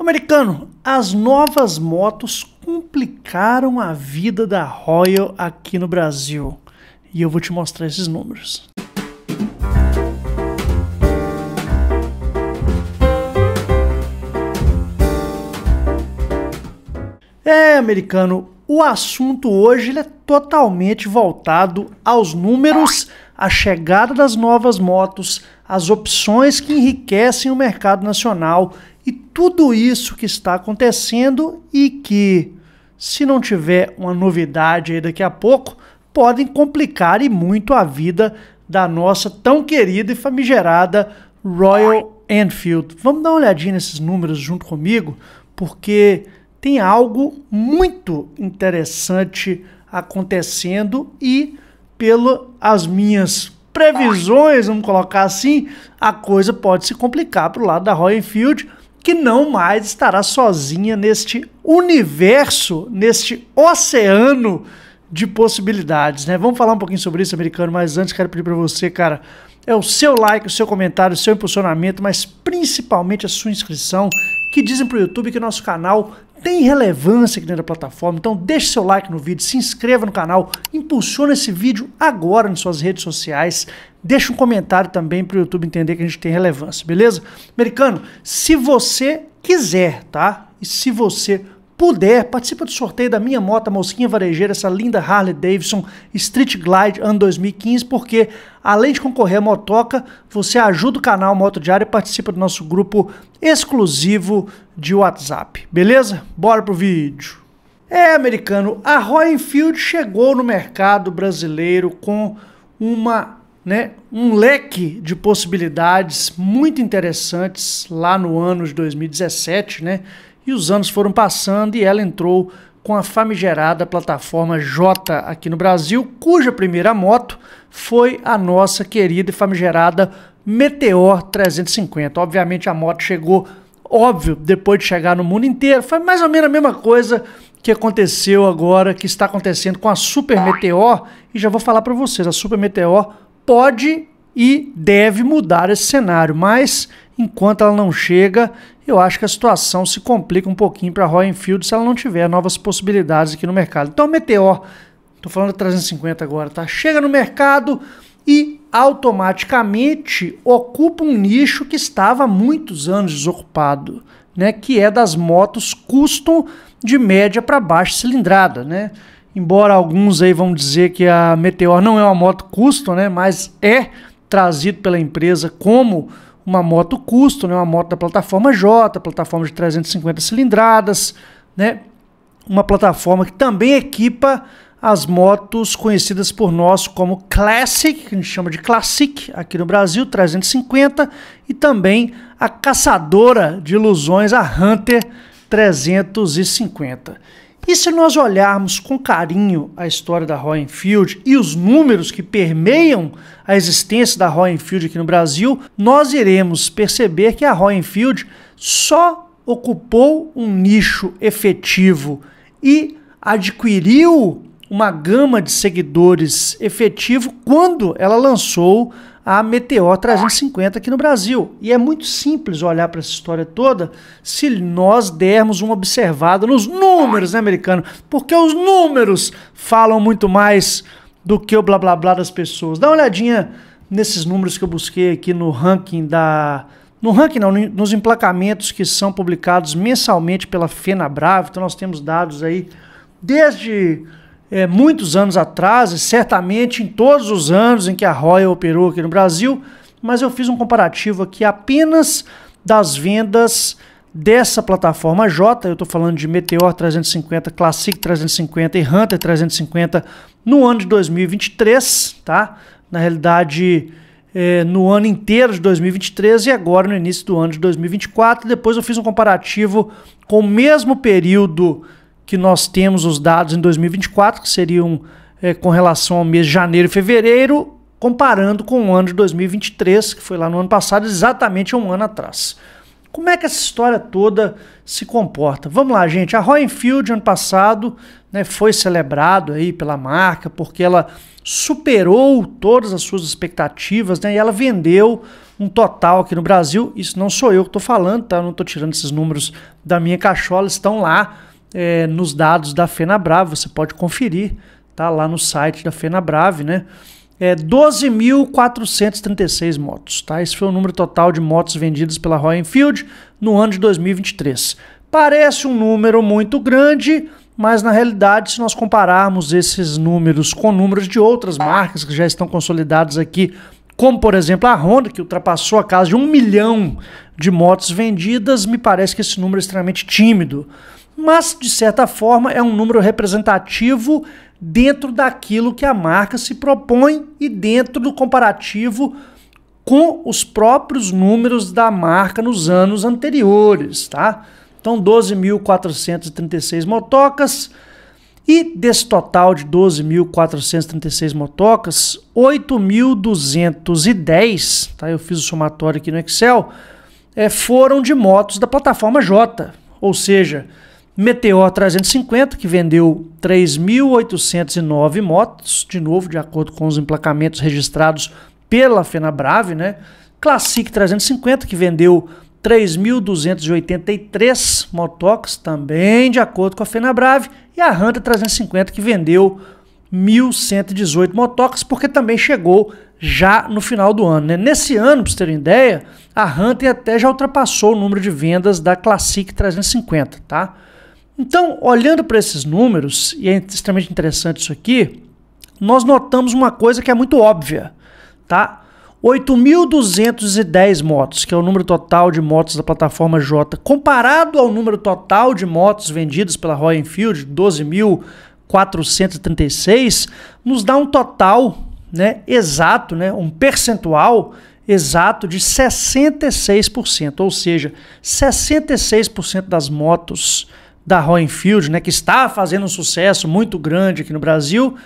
Americano, as novas motos complicaram a vida da Royal aqui no Brasil. E eu vou te mostrar esses números. É, americano, o assunto hoje é totalmente voltado aos números, à chegada das novas motos, às opções que enriquecem o mercado nacional e tudo isso que está acontecendo e que, se não tiver uma novidade aí daqui a pouco, podem complicar e muito a vida da nossa tão querida e famigerada Royal Enfield. Vamos dar uma olhadinha nesses números junto comigo, porque tem algo muito interessante acontecendo e, pelas minhas previsões, vamos colocar assim, a coisa pode se complicar para o lado da Royal Enfield que não mais estará sozinha neste universo, neste oceano de possibilidades, né? Vamos falar um pouquinho sobre isso, americano, mas antes quero pedir para você, cara, é o seu like, o seu comentário, o seu impulsionamento, mas principalmente a sua inscrição que dizem para o YouTube que o nosso canal tem relevância aqui dentro da plataforma. Então deixe seu like no vídeo, se inscreva no canal, impulsiona esse vídeo agora nas suas redes sociais. Deixe um comentário também para o YouTube entender que a gente tem relevância, beleza? Americano, se você quiser, tá? E se você puder, participa do sorteio da minha moto Mosquinha Varejeira, essa linda Harley Davidson Street Glide ano 2015, porque além de concorrer à motoca, você ajuda o canal Moto Diário e participa do nosso grupo exclusivo de WhatsApp. Beleza? Bora pro vídeo. É, americano, a Royal Enfield chegou no mercado brasileiro com uma, né, um leque de possibilidades muito interessantes lá no ano de 2017, né? E os anos foram passando e ela entrou com a famigerada plataforma J aqui no Brasil, cuja primeira moto foi a nossa querida e famigerada Meteor 350. Obviamente a moto chegou, óbvio, depois de chegar no mundo inteiro, foi mais ou menos a mesma coisa que aconteceu agora, que está acontecendo com a Super Meteor, e já vou falar para vocês, a Super Meteor pode e deve mudar esse cenário, mas enquanto ela não chega, eu acho que a situação se complica um pouquinho para a Royal Enfield se ela não tiver novas possibilidades aqui no mercado. Então, Meteor, estou falando 350 agora, tá? Chega no mercado e automaticamente ocupa um nicho que estava há muitos anos desocupado, né? Que é das motos custom de média para baixa cilindrada, né? Embora alguns aí vão dizer que a Meteor não é uma moto custom, né? Mas é trazido pela empresa como uma moto custo, né, uma moto da plataforma J, plataforma de 350 cilindradas, né, uma plataforma que também equipa as motos conhecidas por nós como Classic, que a gente chama de Classic aqui no Brasil, 350, e também a caçadora de ilusões, a Hunter 350. E se nós olharmos com carinho a história da Royal Field e os números que permeiam a existência da Royal Field aqui no Brasil, nós iremos perceber que a Royal Field só ocupou um nicho efetivo e adquiriu uma gama de seguidores efetivo quando ela lançou a Meteor 350 aqui no Brasil. E é muito simples olhar para essa história toda se nós dermos uma observada nos números, né, americano? Porque os números falam muito mais do que o blá blá blá das pessoas. Dá uma olhadinha nesses números que eu busquei aqui no ranking da. No ranking não, nos emplacamentos que são publicados mensalmente pela Bravo. Então nós temos dados aí desde é, muitos anos atrás, e certamente em todos os anos em que a Royal operou aqui no Brasil, mas eu fiz um comparativo aqui apenas das vendas dessa plataforma J, eu estou falando de Meteor 350, Classic 350 e Hunter 350 no ano de 2023, tá? Na realidade, é, no ano inteiro de 2023 e agora no início do ano de 2024. Depois eu fiz um comparativo com o mesmo período que nós temos os dados em 2024, que seriam é, com relação ao mês de janeiro e fevereiro, comparando com o ano de 2023, que foi lá no ano passado, exatamente um ano atrás. Como é que essa história toda se comporta? Vamos lá, gente. A Roenfield, ano passado né, foi celebrado aí pela marca porque ela superou todas as suas expectativas né, e ela vendeu um total aqui no Brasil. Isso não sou eu que estou falando, tá? Eu não estou tirando esses números da minha cachola, estão lá é, nos dados da FenaBrave, você pode conferir, tá lá no site da FenaBrave, né? É 12.436 motos, tá? Esse foi o número total de motos vendidas pela Royal Enfield no ano de 2023. Parece um número muito grande, mas na realidade, se nós compararmos esses números com números de outras marcas que já estão consolidadas aqui, como por exemplo a Honda, que ultrapassou a casa de um milhão de motos vendidas, me parece que esse número é extremamente tímido mas de certa forma é um número representativo dentro daquilo que a marca se propõe e dentro do comparativo com os próprios números da marca nos anos anteriores, tá? Então 12.436 motocas e desse total de 12.436 motocas, 8.210, tá? Eu fiz o somatório aqui no Excel, é, foram de motos da plataforma J, ou seja, Meteor 350, que vendeu 3.809 motos, de novo, de acordo com os emplacamentos registrados pela FenaBrave, né? Classic 350, que vendeu 3.283 motoques, também de acordo com a FenaBrave, e a Hunter 350, que vendeu 1.118 motoques, porque também chegou já no final do ano. Né? Nesse ano, para vocês terem ideia, a Hunter até já ultrapassou o número de vendas da Classic 350, tá? Então, olhando para esses números, e é extremamente interessante isso aqui, nós notamos uma coisa que é muito óbvia, tá? 8.210 motos, que é o número total de motos da plataforma J, comparado ao número total de motos vendidas pela Royal Enfield, 12.436, nos dá um total né, exato, né, um percentual exato de 66%, ou seja, 66% das motos da Roenfield, né, que está fazendo um sucesso muito grande aqui no Brasil,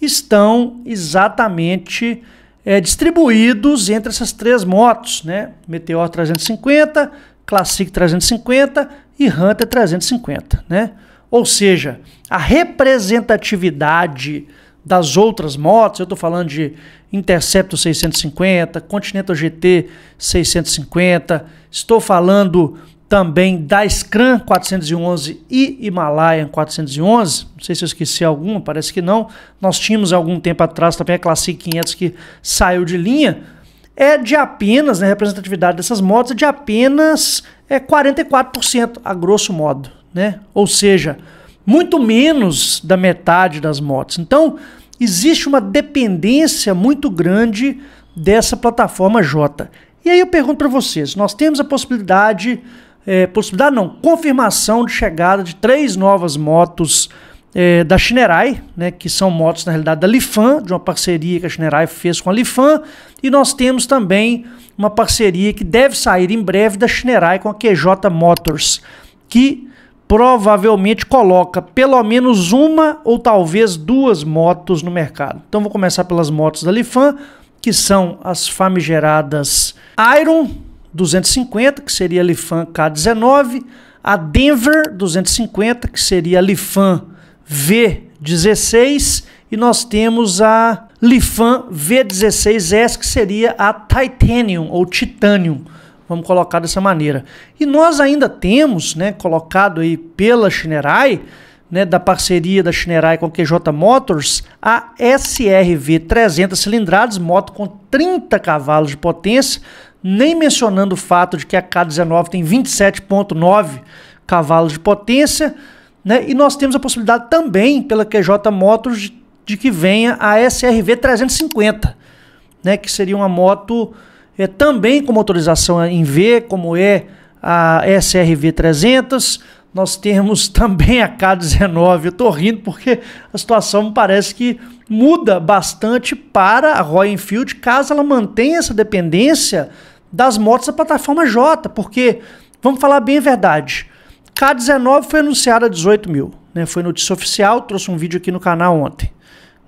estão exatamente é, distribuídos entre essas três motos, né? Meteor 350, Classic 350 e Hunter 350, né? Ou seja, a representatividade das outras motos, eu estou falando de Interceptor 650, Continental GT 650, estou falando também da Scrum 411 e Himalayan 411. Não sei se eu esqueci alguma, parece que não. Nós tínhamos algum tempo atrás também a Classic 500 que saiu de linha. É de apenas, né, a representatividade dessas motos é de apenas é, 44%, a grosso modo. Né? Ou seja, muito menos da metade das motos. Então, existe uma dependência muito grande dessa plataforma J. E aí eu pergunto para vocês, nós temos a possibilidade é, possibilidade não, confirmação de chegada de três novas motos é, da Shinerai, né, que são motos na realidade da Lifan, de uma parceria que a Shinerai fez com a Lifan, e nós temos também uma parceria que deve sair em breve da Shinerai com a QJ Motors, que provavelmente coloca pelo menos uma ou talvez duas motos no mercado. Então vou começar pelas motos da Lifan, que são as famigeradas Iron 250, que seria a Lifan K19, a Denver 250, que seria a Lifan V16, e nós temos a Lifan V16S, que seria a Titanium ou Titanium. Vamos colocar dessa maneira. E nós ainda temos, né, colocado aí pela Shinerai, né, da parceria da Shinerai com a QJ Motors, a SRV 300 cilindradas, moto com 30 cavalos de potência, nem mencionando o fato de que a K19 tem 27,9 cavalos de potência, né? E nós temos a possibilidade também pela QJ Motors de, de que venha a SRV 350, né? Que seria uma moto é, também com motorização em V, como é a SRV 300. Nós temos também a K19. Eu estou rindo porque a situação me parece que muda bastante para a Royal Enfield, caso ela mantenha essa dependência das motos da plataforma J, porque, vamos falar bem a verdade, K19 foi anunciada a 18 mil, né? Foi notícia oficial, trouxe um vídeo aqui no canal ontem,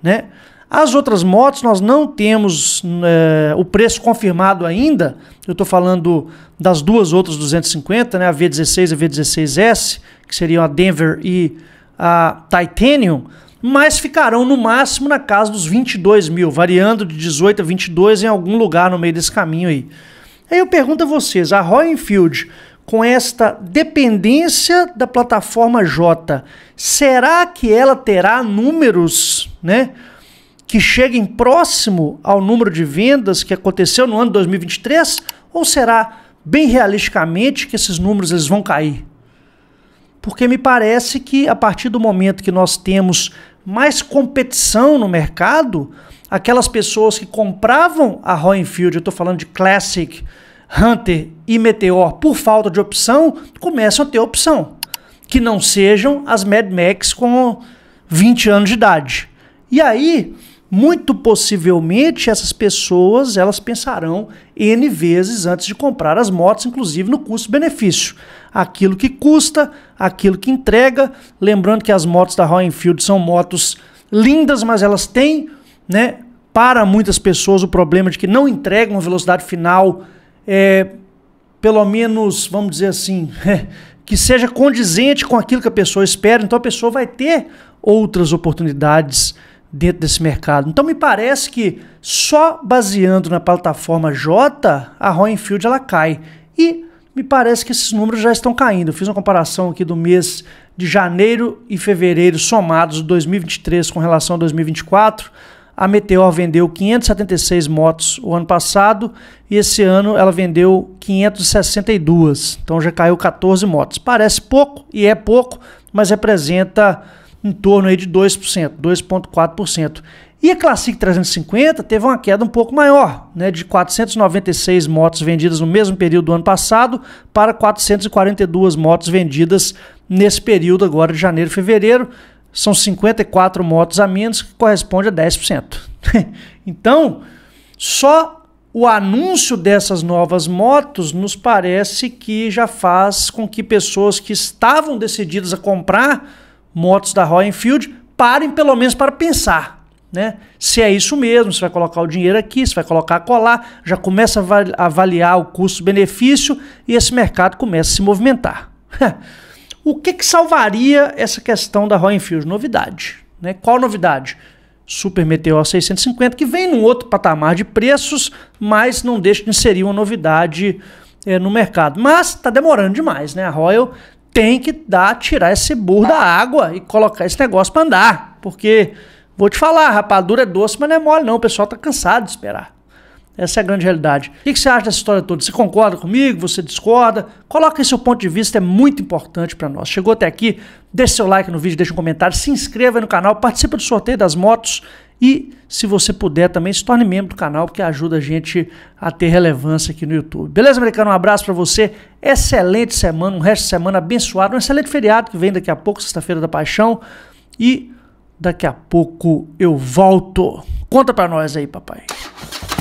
né? As outras motos nós não temos é, o preço confirmado ainda. Eu estou falando das duas outras 250, né? A V16 e a V16S, que seriam a Denver e a Titanium, mas ficarão no máximo na casa dos 22 mil, variando de 18 a 22 em algum lugar no meio desse caminho aí. Aí eu pergunto a vocês, a Royal com esta dependência da plataforma J, será que ela terá números, né? que cheguem próximo ao número de vendas que aconteceu no ano 2023? Ou será bem realisticamente que esses números eles vão cair? Porque me parece que a partir do momento que nós temos mais competição no mercado, aquelas pessoas que compravam a Roenfield, eu estou falando de Classic, Hunter e Meteor, por falta de opção, começam a ter opção. Que não sejam as Mad Max com 20 anos de idade. E aí, muito possivelmente, essas pessoas elas pensarão N vezes antes de comprar as motos, inclusive no custo-benefício. Aquilo que custa, aquilo que entrega. Lembrando que as motos da Roenfield são motos lindas, mas elas têm né? Para muitas pessoas o problema de que não entregam a velocidade final, é, pelo menos, vamos dizer assim, que seja condizente com aquilo que a pessoa espera, então a pessoa vai ter outras oportunidades dentro desse mercado. Então me parece que só baseando na plataforma J, a Roenfield ela cai. E me parece que esses números já estão caindo. Eu fiz uma comparação aqui do mês de janeiro e fevereiro somados de 2023 com relação a 2024. A Meteor vendeu 576 motos o ano passado e esse ano ela vendeu 562. Então já caiu 14 motos. Parece pouco e é pouco, mas representa em torno aí de 2%, 2.4%. E a Classic 350 teve uma queda um pouco maior, né, de 496 motos vendidas no mesmo período do ano passado para 442 motos vendidas nesse período agora de janeiro e fevereiro são 54 motos a menos, que corresponde a 10%. então, só o anúncio dessas novas motos nos parece que já faz com que pessoas que estavam decididas a comprar motos da Royal Enfield parem pelo menos para pensar. Né? Se é isso mesmo, se vai colocar o dinheiro aqui, se vai colocar a colar, já começa a avaliar o custo-benefício e esse mercado começa a se movimentar. O que, que salvaria essa questão da Royal Enfield? Novidade. Né? Qual novidade? Super Meteor 650, que vem num outro patamar de preços, mas não deixa de inserir uma novidade é, no mercado. Mas está demorando demais, né? A Royal tem que dar, tirar esse burro da água e colocar esse negócio para andar. Porque, vou te falar, rapadura é doce, mas não é mole não. O pessoal está cansado de esperar. Essa é a grande realidade. O que você acha dessa história toda? Você concorda comigo? Você discorda? Coloca aí seu ponto de vista, é muito importante para nós. Chegou até aqui, deixe seu like no vídeo, deixe um comentário, se inscreva no canal, participe do sorteio das motos e, se você puder, também se torne membro do canal, porque ajuda a gente a ter relevância aqui no YouTube. Beleza, americano? Um abraço para você. Excelente semana, um resto de semana abençoado. Um excelente feriado que vem daqui a pouco, sexta-feira da paixão. E daqui a pouco eu volto. Conta para nós aí, papai.